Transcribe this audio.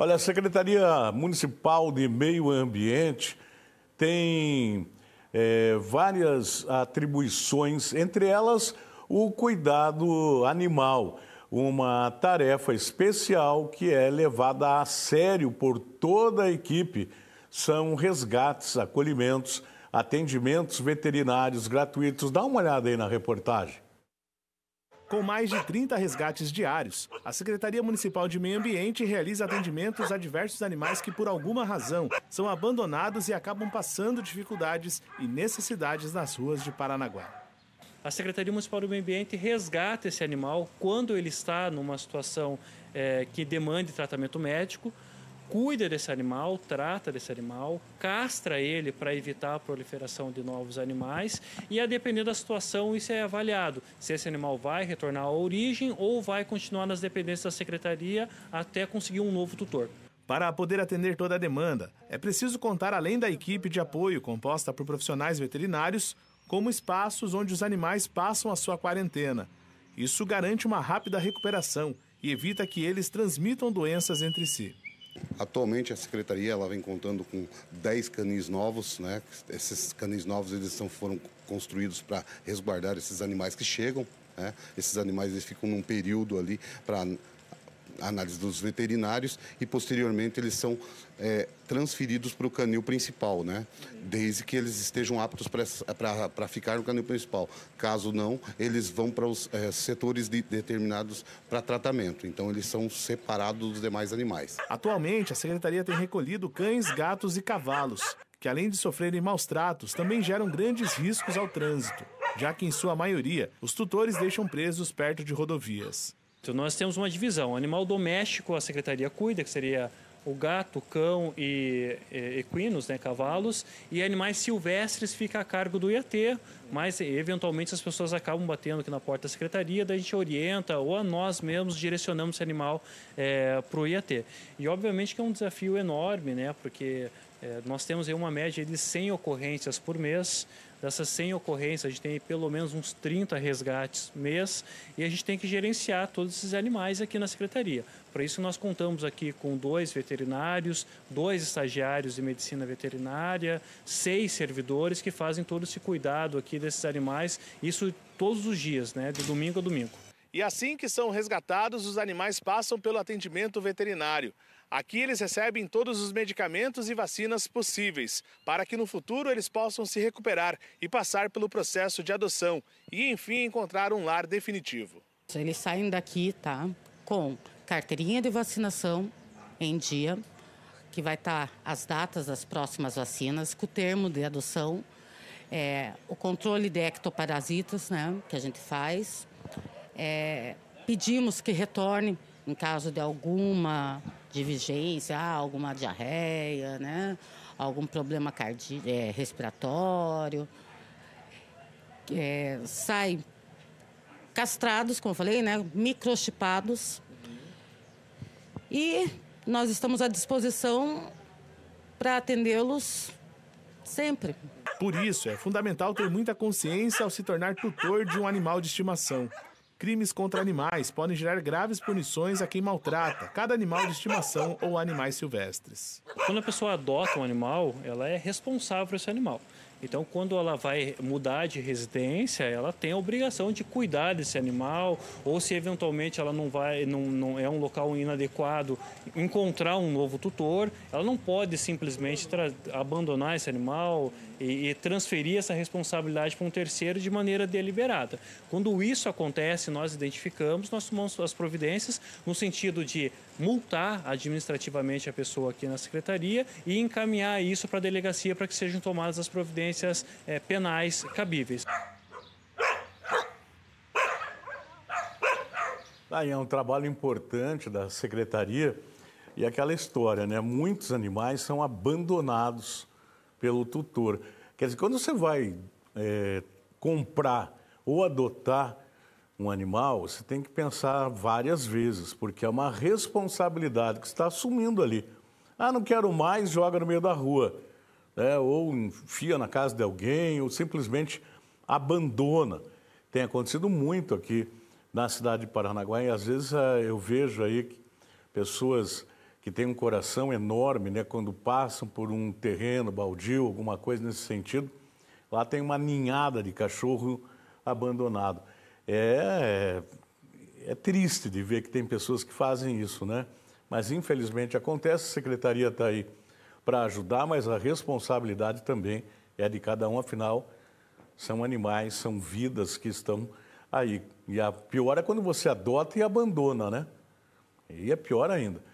Olha, a Secretaria Municipal de Meio Ambiente tem é, várias atribuições, entre elas o cuidado animal, uma tarefa especial que é levada a sério por toda a equipe. São resgates, acolhimentos, atendimentos veterinários gratuitos. Dá uma olhada aí na reportagem. Com mais de 30 resgates diários, a Secretaria Municipal de Meio Ambiente realiza atendimentos a diversos animais que, por alguma razão, são abandonados e acabam passando dificuldades e necessidades nas ruas de Paranaguá. A Secretaria Municipal do Meio Ambiente resgata esse animal quando ele está numa situação é, que demande tratamento médico cuida desse animal, trata desse animal, castra ele para evitar a proliferação de novos animais e a depender da situação isso é avaliado se esse animal vai retornar à origem ou vai continuar nas dependências da secretaria até conseguir um novo tutor. Para poder atender toda a demanda, é preciso contar além da equipe de apoio composta por profissionais veterinários, como espaços onde os animais passam a sua quarentena. Isso garante uma rápida recuperação e evita que eles transmitam doenças entre si. Atualmente a secretaria ela vem contando com 10 canis novos, né? Esses canis novos eles são, foram construídos para resguardar esses animais que chegam, né? Esses animais eles ficam num período ali para análise dos veterinários e posteriormente eles são é, transferidos para o canil principal, né? Desde que eles estejam aptos para ficar no canil principal. Caso não, eles vão para os é, setores de, determinados para tratamento. Então, eles são separados dos demais animais. Atualmente, a secretaria tem recolhido cães, gatos e cavalos, que além de sofrerem maus tratos, também geram grandes riscos ao trânsito, já que em sua maioria os tutores deixam presos perto de rodovias. Então, nós temos uma divisão. Animal doméstico, a secretaria cuida, que seria o gato, cão e, e equinos, né, cavalos, e animais silvestres fica a cargo do IAT, mas eventualmente as pessoas acabam batendo aqui na porta da secretaria, daí a gente orienta ou a nós mesmos direcionamos esse animal é, para o IAT. E obviamente que é um desafio enorme, né, porque é, nós temos aí uma média de 100 ocorrências por mês, Dessas 100 ocorrências, a gente tem pelo menos uns 30 resgates mês e a gente tem que gerenciar todos esses animais aqui na secretaria. Para isso, nós contamos aqui com dois veterinários, dois estagiários de medicina veterinária, seis servidores que fazem todo esse cuidado aqui desses animais, isso todos os dias, né, de domingo a domingo. E assim que são resgatados, os animais passam pelo atendimento veterinário. Aqui eles recebem todos os medicamentos e vacinas possíveis, para que no futuro eles possam se recuperar e passar pelo processo de adoção e, enfim, encontrar um lar definitivo. Eles saem daqui, tá? Com carteirinha de vacinação em dia, que vai estar tá as datas das próximas vacinas, com o termo de adoção, é, o controle de ectoparasitas, né? Que a gente faz é, pedimos que retorne em caso de alguma divergência, ah, alguma diarreia, né? algum problema cardíaco é, respiratório. É, sai castrados, como eu falei, né? microchipados. E nós estamos à disposição para atendê-los sempre. Por isso, é fundamental ter muita consciência ao se tornar tutor de um animal de estimação. Crimes contra animais podem gerar graves punições a quem maltrata cada animal de estimação ou animais silvestres. Quando a pessoa adota um animal, ela é responsável por esse animal. Então, quando ela vai mudar de residência, ela tem a obrigação de cuidar desse animal, ou se eventualmente ela não vai, não, não é um local inadequado, encontrar um novo tutor, ela não pode simplesmente abandonar esse animal e, e transferir essa responsabilidade para um terceiro de maneira deliberada. Quando isso acontece, nós identificamos, nós tomamos as providências no sentido de multar administrativamente a pessoa aqui na secretaria e encaminhar isso para a delegacia para que sejam tomadas as providências é, penais cabíveis. Aí ah, é um trabalho importante da secretaria e aquela história, né? Muitos animais são abandonados pelo tutor. Quer dizer, quando você vai é, comprar ou adotar um animal, você tem que pensar várias vezes, porque é uma responsabilidade que você está assumindo ali. Ah, não quero mais, joga no meio da rua né, ou enfia na casa de alguém, ou simplesmente abandona. Tem acontecido muito aqui na cidade de Paranaguá e às vezes eh, eu vejo aí pessoas que têm um coração enorme, né, quando passam por um terreno baldio, alguma coisa nesse sentido, lá tem uma ninhada de cachorro abandonado. É, é, triste de ver que tem pessoas que fazem isso, né? Mas infelizmente acontece, a secretaria está aí para ajudar, mas a responsabilidade também é de cada um, afinal, são animais, são vidas que estão aí. E a pior é quando você adota e abandona, né? E é pior ainda.